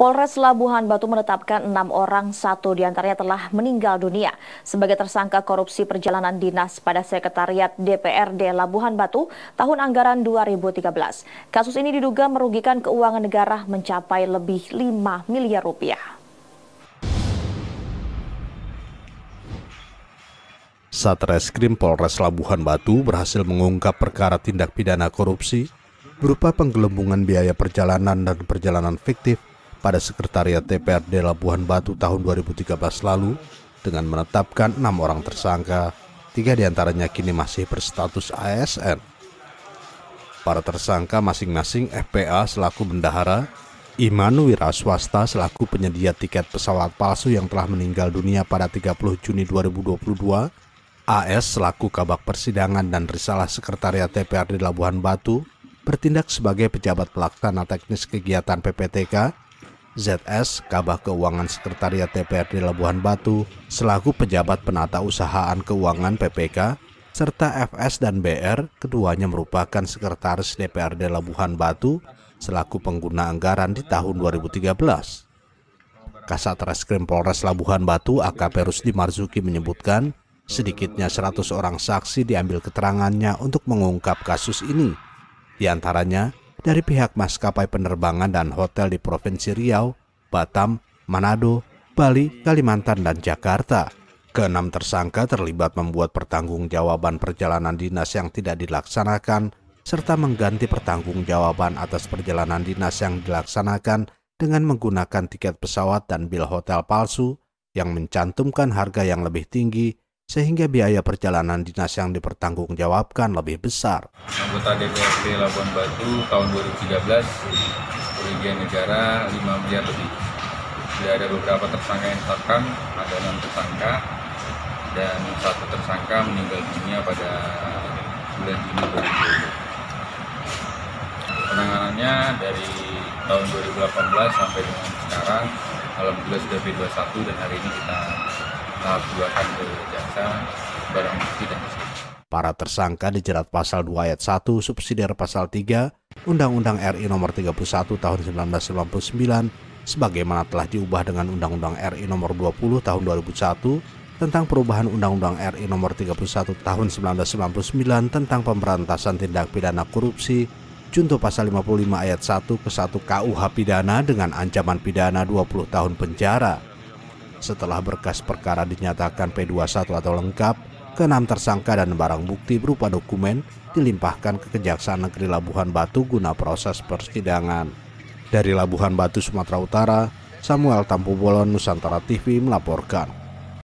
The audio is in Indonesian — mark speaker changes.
Speaker 1: Polres Labuhan Batu menetapkan enam orang, satu diantaranya telah meninggal dunia sebagai tersangka korupsi perjalanan dinas pada Sekretariat DPRD Labuhan Batu tahun anggaran 2013. Kasus ini diduga merugikan keuangan negara mencapai lebih 5 miliar rupiah. Satreskrim Polres Labuhan Batu berhasil mengungkap perkara tindak pidana korupsi berupa penggelembungan biaya perjalanan dan perjalanan fiktif pada Sekretariat DPRD Labuhan Batu tahun 2013 lalu dengan menetapkan enam orang tersangka, tiga diantaranya kini masih berstatus ASN. Para tersangka masing-masing FPA selaku bendahara, Iman Wiraswasta selaku penyedia tiket pesawat palsu yang telah meninggal dunia pada 30 Juni 2022, AS selaku kabak persidangan dan risalah sekretariat DPRD Labuhan Batu, bertindak sebagai pejabat pelaksana teknis kegiatan PPTK ZS, Kabah Keuangan Sekretariat DPRD Labuhan Batu, selaku pejabat penata usahaan keuangan PPK, serta FS dan BR, keduanya merupakan Sekretaris DPRD Labuhan Batu, selaku pengguna anggaran di tahun 2013. Kasat Reskrim Polres Labuhan Batu AKP Rusdi Marzuki menyebutkan, sedikitnya 100 orang saksi diambil keterangannya untuk mengungkap kasus ini. Di antaranya, dari pihak maskapai penerbangan dan hotel di Provinsi Riau, Batam, Manado, Bali, Kalimantan, dan Jakarta. Keenam tersangka terlibat membuat pertanggungjawaban perjalanan dinas yang tidak dilaksanakan serta mengganti pertanggungjawaban atas perjalanan dinas yang dilaksanakan dengan menggunakan tiket pesawat dan bil hotel palsu yang mencantumkan harga yang lebih tinggi sehingga biaya perjalanan dinas yang dipertanggungjawabkan lebih besar. Anggota
Speaker 2: DPRD Labuan Batu tahun 2013 kerugian negara 5 miliar lebih. Sudah ada beberapa tersangka yang tertangkap, ada enam tersangka dan satu tersangka meninggal dunia pada bulan Juni 2020. Penanganannya dari tahun 2018 sampai dengan sekarang Alhamdulillah sudah P21 dan hari ini kita buatan ke jaksa barang bukti dan bukti.
Speaker 1: Para tersangka dijerat pasal 2 ayat 1 subsidiar pasal 3 Undang-Undang RI nomor 31 tahun 1999 sebagaimana telah diubah dengan Undang-Undang RI nomor 20 tahun 2001 tentang perubahan Undang-Undang RI nomor 31 tahun 1999 tentang pemberantasan tindak pidana korupsi junto pasal 55 ayat 1 ke 1 KUH pidana dengan ancaman pidana 20 tahun penjara. Setelah berkas perkara dinyatakan P21 atau lengkap, keenam tersangka dan barang bukti berupa dokumen dilimpahkan ke Kejaksaan Negeri Labuhan Batu guna proses persidangan. Dari Labuhan Batu, Sumatera Utara, Samuel Tampubolon Nusantara TV melaporkan.